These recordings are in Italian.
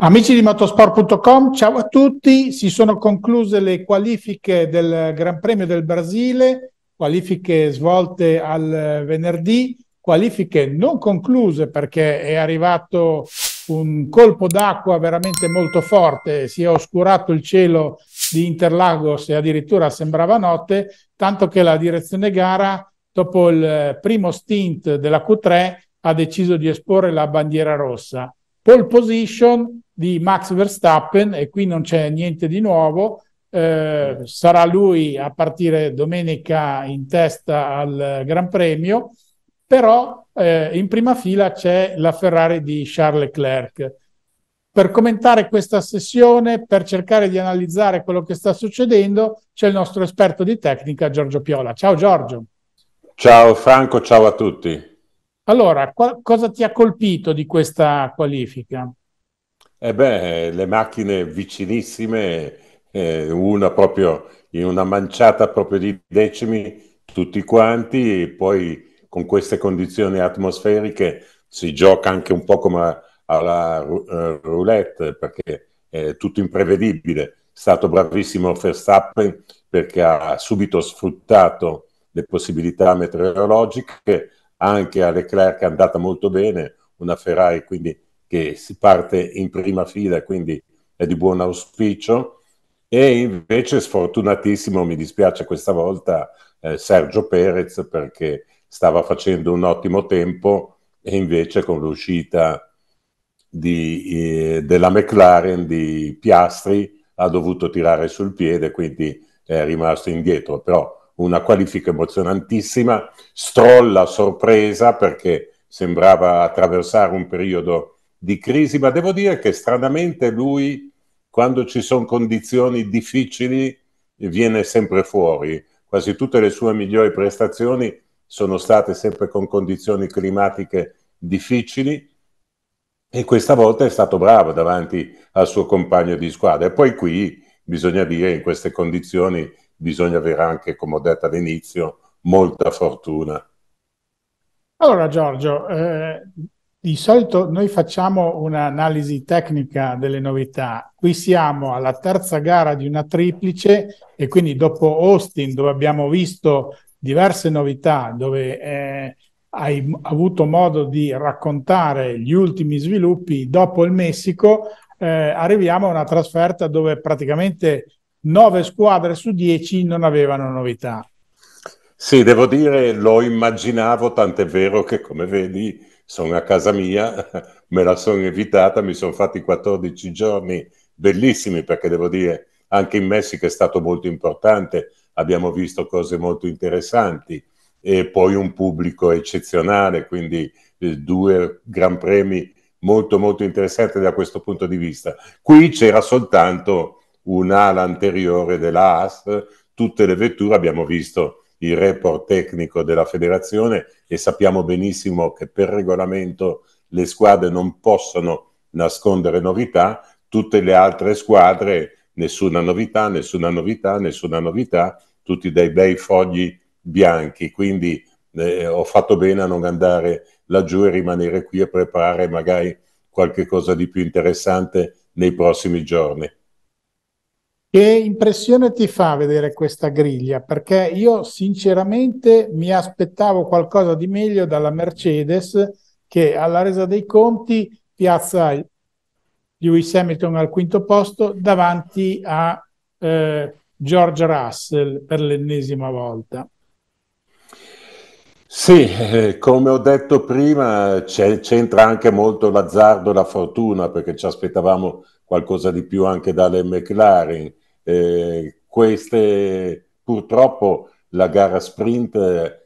Amici di motosport.com, ciao a tutti. Si sono concluse le qualifiche del Gran Premio del Brasile, qualifiche svolte al venerdì, qualifiche non concluse perché è arrivato un colpo d'acqua veramente molto forte, si è oscurato il cielo di Interlagos e addirittura sembrava notte, tanto che la direzione gara, dopo il primo stint della Q3, ha deciso di esporre la bandiera rossa. Pole position di Max Verstappen e qui non c'è niente di nuovo. Eh, sarà lui a partire domenica in testa al Gran Premio, però eh, in prima fila c'è la Ferrari di Charles Leclerc. Per commentare questa sessione, per cercare di analizzare quello che sta succedendo, c'è il nostro esperto di tecnica Giorgio Piola. Ciao Giorgio. Ciao Franco, ciao a tutti. Allora, co- cosa ti ha colpito di questa qualifica? Eh beh, le macchine vicinissime, eh, una proprio in una manciata proprio di decimi, tutti quanti, e poi con queste condizioni atmosferiche si gioca anche un po' come alla eh, roulette, perché è tutto imprevedibile. È stato bravissimo Verstappen perché ha subito sfruttato le possibilità meteorologiche anche a Leclerc è andata molto bene, una Ferrari quindi che si parte in prima fila, quindi è di buon auspicio. E invece sfortunatissimo, mi dispiace questa volta, eh, Sergio Perez perché stava facendo un ottimo tempo e invece con l'uscita di, eh, della McLaren di Piastri ha dovuto tirare sul piede, quindi è rimasto indietro. Però una qualifica emozionantissima, strolla sorpresa perché sembrava attraversare un periodo di crisi, ma devo dire che stranamente lui, quando ci sono condizioni difficili, viene sempre fuori. Quasi tutte le sue migliori prestazioni sono state sempre con condizioni climatiche difficili e questa volta è stato bravo davanti al suo compagno di squadra. E poi qui bisogna dire in queste condizioni bisogna avere anche, come ho detto all'inizio, molta fortuna. Allora Giorgio, eh, di solito noi facciamo un'analisi tecnica delle novità. Qui siamo alla terza gara di una triplice e quindi dopo Austin dove abbiamo visto diverse novità, dove eh, hai avuto modo di raccontare gli ultimi sviluppi dopo il Messico, eh, arriviamo a una trasferta dove praticamente 9 squadre su 10 non avevano novità. Sì, devo dire, lo immaginavo, tant'è vero che come vedi sono a casa mia, me la sono evitata, mi sono fatti 14 giorni bellissimi perché devo dire anche in Messico è stato molto importante, abbiamo visto cose molto interessanti e poi un pubblico eccezionale, quindi eh, due gran premi molto molto interessanti da questo punto di vista. Qui c'era soltanto un'ala anteriore della AS, tutte le vetture abbiamo visto il report tecnico della federazione e sappiamo benissimo che per regolamento le squadre non possono nascondere novità, tutte le altre squadre nessuna novità, nessuna novità, nessuna novità, tutti dei bei fogli bianchi, quindi eh, ho fatto bene a non andare laggiù e rimanere qui a preparare magari qualche cosa di più interessante nei prossimi giorni. Che impressione ti fa vedere questa griglia? Perché io sinceramente mi aspettavo qualcosa di meglio dalla Mercedes che alla resa dei conti piazza Lewis Hamilton al quinto posto davanti a eh, George Russell per l'ennesima volta. Sì, eh, come ho detto prima, c'entra anche molto l'azzardo e la fortuna perché ci aspettavamo qualcosa di più anche dalle McLaren. Eh, queste, purtroppo la gara sprint eh,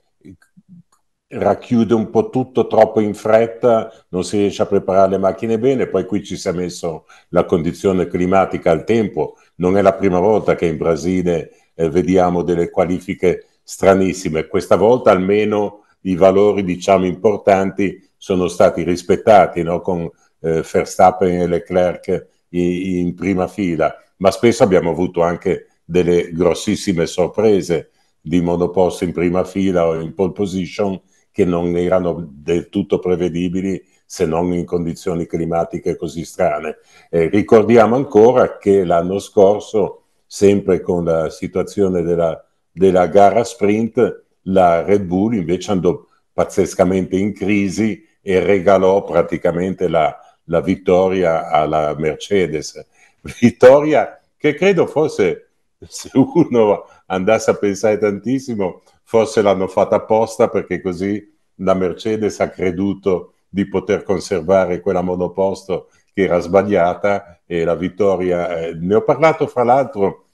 racchiude un po' tutto troppo in fretta, non si riesce a preparare le macchine bene, poi qui ci si è messo la condizione climatica al tempo, non è la prima volta che in Brasile eh, vediamo delle qualifiche stranissime, questa volta almeno i valori diciamo importanti sono stati rispettati no? con eh, Verstappen e Leclerc in, in prima fila ma spesso abbiamo avuto anche delle grossissime sorprese di monoposto in prima fila o in pole position che non erano del tutto prevedibili se non in condizioni climatiche così strane. Eh, ricordiamo ancora che l'anno scorso, sempre con la situazione della, della gara sprint, la Red Bull invece andò pazzescamente in crisi e regalò praticamente la, la vittoria alla Mercedes vittoria che credo fosse, se uno andasse a pensare tantissimo, forse l'hanno fatta apposta perché così la Mercedes ha creduto di poter conservare quella monoposto che era sbagliata e la vittoria. Eh, ne ho parlato fra l'altro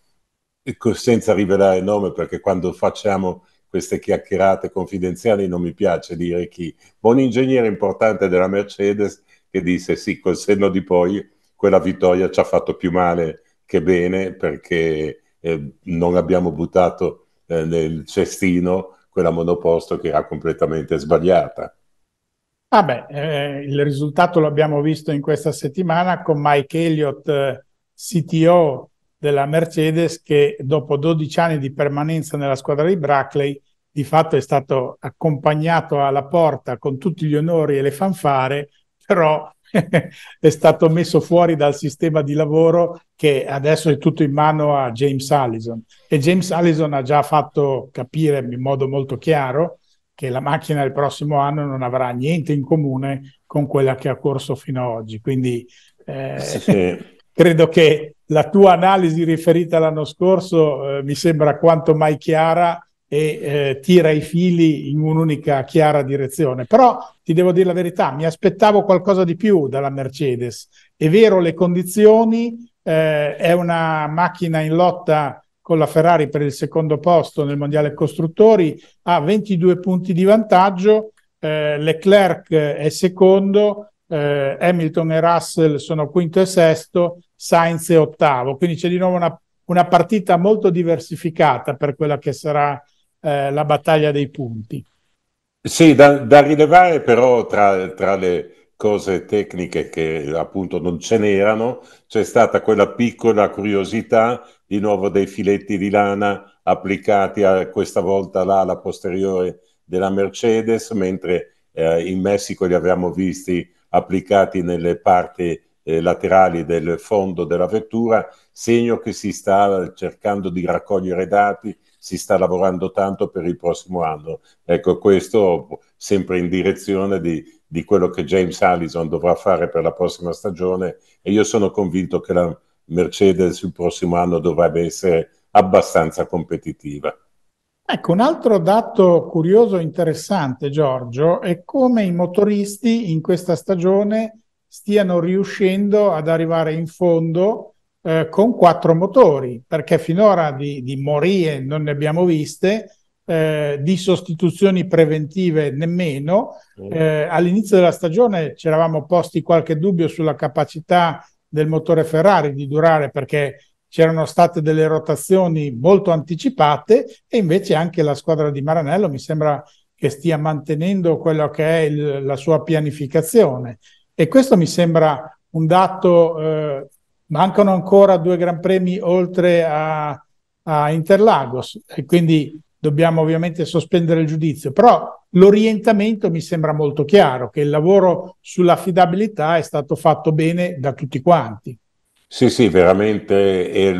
senza rivelare il nome perché quando facciamo queste chiacchierate confidenziali non mi piace dire chi, ma un ingegnere importante della Mercedes che disse sì, col senno di poi quella vittoria ci ha fatto più male che bene perché eh, non abbiamo buttato eh, nel cestino quella monoposto che era completamente sbagliata. Ah eh, il risultato l'abbiamo visto in questa settimana con Mike Elliott, eh, CTO della Mercedes, che dopo 12 anni di permanenza nella squadra di Brackley di fatto è stato accompagnato alla porta con tutti gli onori e le fanfare, però è stato messo fuori dal sistema di lavoro che adesso è tutto in mano a James Allison e James Allison ha già fatto capire in modo molto chiaro che la macchina del prossimo anno non avrà niente in comune con quella che ha corso fino ad oggi. Quindi eh, sì, sì. credo che la tua analisi riferita l'anno scorso eh, mi sembra quanto mai chiara e eh, tira i fili in un'unica chiara direzione. Però ti devo dire la verità, mi aspettavo qualcosa di più dalla Mercedes. È vero, le condizioni, eh, è una macchina in lotta con la Ferrari per il secondo posto nel Mondiale Costruttori, ha 22 punti di vantaggio, eh, Leclerc è secondo, eh, Hamilton e Russell sono quinto e sesto, Sainz è ottavo, quindi c'è di nuovo una, una partita molto diversificata per quella che sarà eh, la battaglia dei punti. Sì, da, da rilevare però tra, tra, le cose tecniche che appunto non ce n'erano, c'è stata quella piccola curiosità di nuovo dei filetti di lana applicati a, questa volta l'ala posteriore della Mercedes, mentre eh, in Messico li avevamo visti applicati nelle parti eh, laterali del fondo della vettura, segno che si sta cercando di raccogliere dati si sta lavorando tanto per il prossimo anno. Ecco, questo sempre in direzione di, di quello che James Allison dovrà fare per la prossima stagione e io sono convinto che la Mercedes il prossimo anno dovrebbe essere abbastanza competitiva. Ecco, un altro dato curioso e interessante, Giorgio, è come i motoristi in questa stagione stiano riuscendo ad arrivare in fondo eh, con quattro motori, perché finora di, di morie non ne abbiamo viste, eh, di sostituzioni preventive nemmeno. Eh, all'inizio della stagione ci eravamo posti qualche dubbio sulla capacità del motore Ferrari di durare perché c'erano state delle rotazioni molto anticipate e invece anche la squadra di Maranello mi sembra che stia mantenendo quella che è il, la sua pianificazione e questo mi sembra un dato eh, mancano ancora due Gran Premi oltre a, a Interlagos e quindi dobbiamo ovviamente sospendere il giudizio, però l'orientamento mi sembra molto chiaro, che il lavoro sull'affidabilità è stato fatto bene da tutti quanti. Sì, sì, veramente è,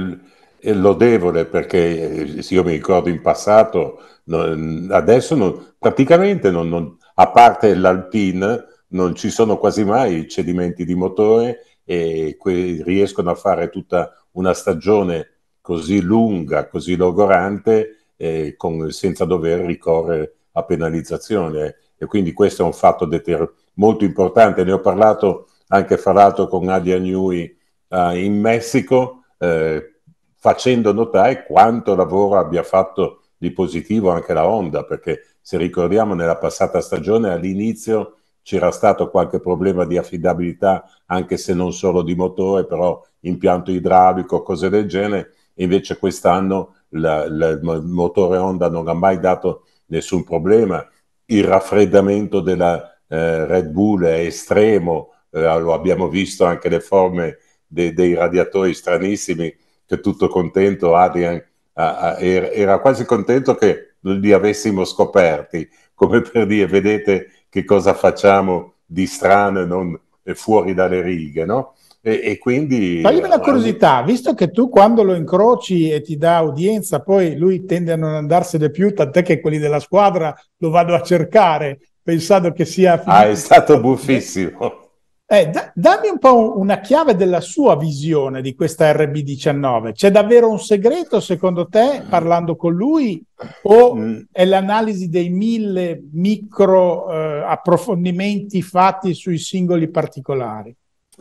è lodevole perché eh, io mi ricordo in passato, adesso non, praticamente non, a parte l'Alpine non ci sono quasi mai cedimenti di motore e que- riescono a fare tutta una stagione così lunga, così logorante, eh, con, senza dover ricorrere a penalizzazione. E quindi questo è un fatto deter- molto importante. Ne ho parlato anche fra l'altro con Adia Nui eh, in Messico, eh, facendo notare quanto lavoro abbia fatto di positivo anche la Honda, perché se ricordiamo nella passata stagione all'inizio c'era stato qualche problema di affidabilità, anche se non solo di motore, però impianto idraulico, cose del genere, invece quest'anno il motore Honda non ha mai dato nessun problema, il raffreddamento della eh, Red Bull è estremo, eh, lo abbiamo visto anche le forme de, dei radiatori stranissimi, che tutto contento Adrian a, a, era quasi contento che li avessimo scoperti, come per dire, vedete che cosa facciamo di strano e non fuori dalle righe, no? E, e quindi... Fagli una eh, curiosità, visto che tu quando lo incroci e ti dà udienza, poi lui tende a non andarsene più, tant'è che quelli della squadra lo vado a cercare, pensando che sia... Finito. Ah, è stato buffissimo. Eh, da, dammi un po' una chiave della sua visione di questa RB19. C'è davvero un segreto secondo te parlando con lui o mm. è l'analisi dei mille micro eh, approfondimenti fatti sui singoli particolari?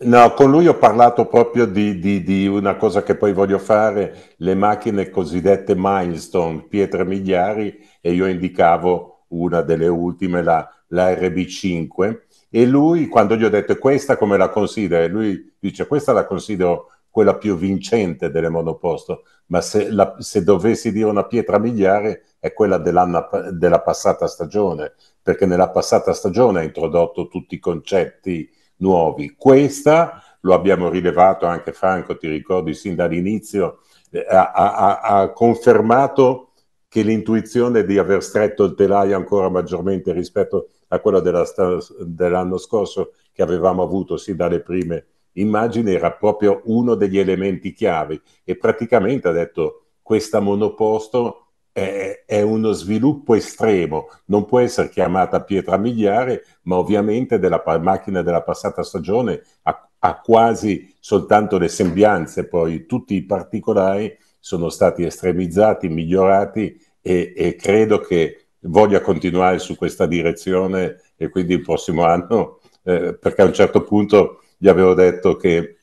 No, con lui ho parlato proprio di, di, di, una cosa che poi voglio fare, le macchine cosiddette milestone, pietre miliari, e io indicavo una delle ultime, la, la RB5 e lui, quando gli ho detto questa come la consideri, lui dice questa la considero quella più vincente delle monoposto, ma se, la, se dovessi dire una pietra miliare è quella della passata stagione, perché nella passata stagione ha introdotto tutti i concetti nuovi. Questa, lo abbiamo rilevato anche Franco, ti ricordi, sin dall'inizio, eh, ha, ha, ha confermato che l'intuizione di aver stretto il telaio ancora maggiormente rispetto a quella della dell'anno scorso che avevamo avuto sì dalle prime immagini, era proprio uno degli elementi chiavi e praticamente ha detto questa monoposto è, è uno sviluppo estremo, non può essere chiamata pietra miliare, ma ovviamente della macchina della passata stagione ha, ha quasi soltanto le sembianze, poi tutti i particolari sono stati estremizzati, migliorati e, e, credo che voglia continuare su questa direzione e quindi il prossimo anno, eh, perché a un certo punto gli avevo detto che,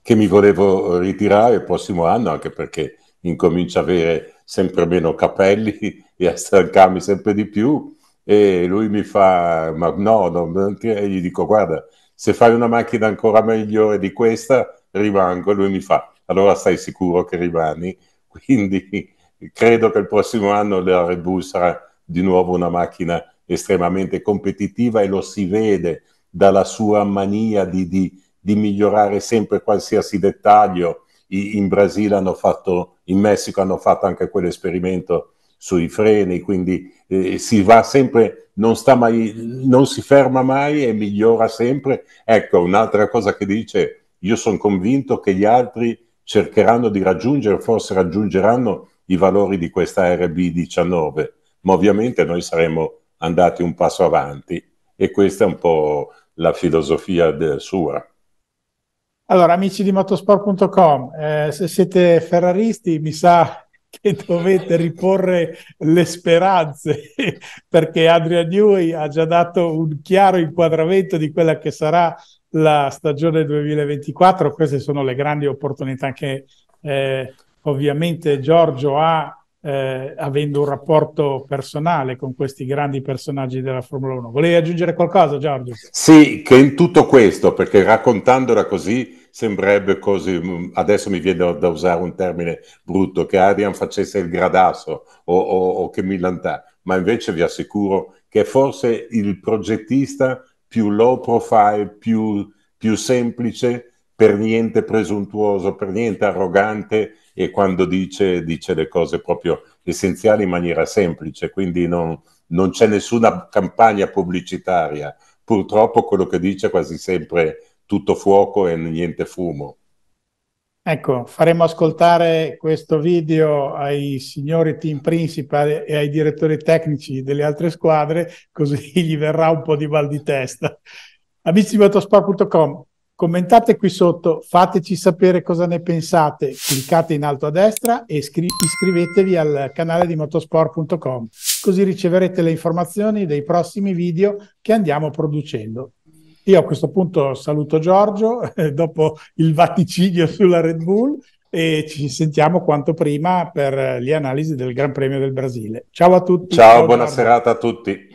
che, mi volevo ritirare il prossimo anno, anche perché incomincio a avere sempre meno capelli e a stancarmi sempre di più, e lui mi fa, ma no, non, e gli dico, guarda, se fai una macchina ancora migliore di questa, rimango, e lui mi fa, allora stai sicuro che rimani, quindi credo che il prossimo anno la Red Bull sarà di nuovo una macchina estremamente competitiva e lo si vede dalla sua mania di, di, di migliorare sempre qualsiasi dettaglio. I, in Brasile hanno fatto, in Messico hanno fatto anche quell'esperimento sui freni, quindi eh, si va sempre, non, sta mai, non si ferma mai e migliora sempre. Ecco, un'altra cosa che dice, io sono convinto che gli altri cercheranno di raggiungere, forse raggiungeranno i valori di questa RB19, ma ovviamente noi saremmo andati un passo avanti e questa è un po' la filosofia sua. Allora, amici di motosport.com, eh, se siete ferraristi, mi sa che dovete riporre le speranze perché Adrian Newey ha già dato un chiaro inquadramento di quella che sarà la stagione 2024. Queste sono le grandi opportunità che eh, Ovviamente Giorgio ha, eh, avendo un rapporto personale con questi grandi personaggi della Formula 1. Volevi aggiungere qualcosa, Giorgio? Sì, che in tutto questo, perché raccontandola così sembrerebbe così, mm, adesso mi viene da usare un termine brutto, che Adrian facesse il gradasso o, o, o che Milantà, ma invece vi assicuro che forse il progettista più low profile, più, più semplice, per niente presuntuoso, per niente arrogante e quando dice, dice le cose proprio essenziali in maniera semplice, quindi non, non c'è nessuna campagna pubblicitaria. Purtroppo quello che dice è quasi sempre tutto fuoco e niente fumo. Ecco, faremo ascoltare questo video ai signori team principal e ai direttori tecnici delle altre squadre, così gli verrà un po' di mal di testa. Amici di motospa.com, Commentate qui sotto, fateci sapere cosa ne pensate, cliccate in alto a destra e iscri- iscrivetevi al canale di motosport.com, così riceverete le informazioni dei prossimi video che andiamo producendo. Io a questo punto saluto Giorgio, eh, dopo il vaticinio sulla Red Bull, e ci sentiamo quanto prima per le analisi del Gran Premio del Brasile. Ciao a tutti. Ciao, ciao buona Giorgio. serata a tutti.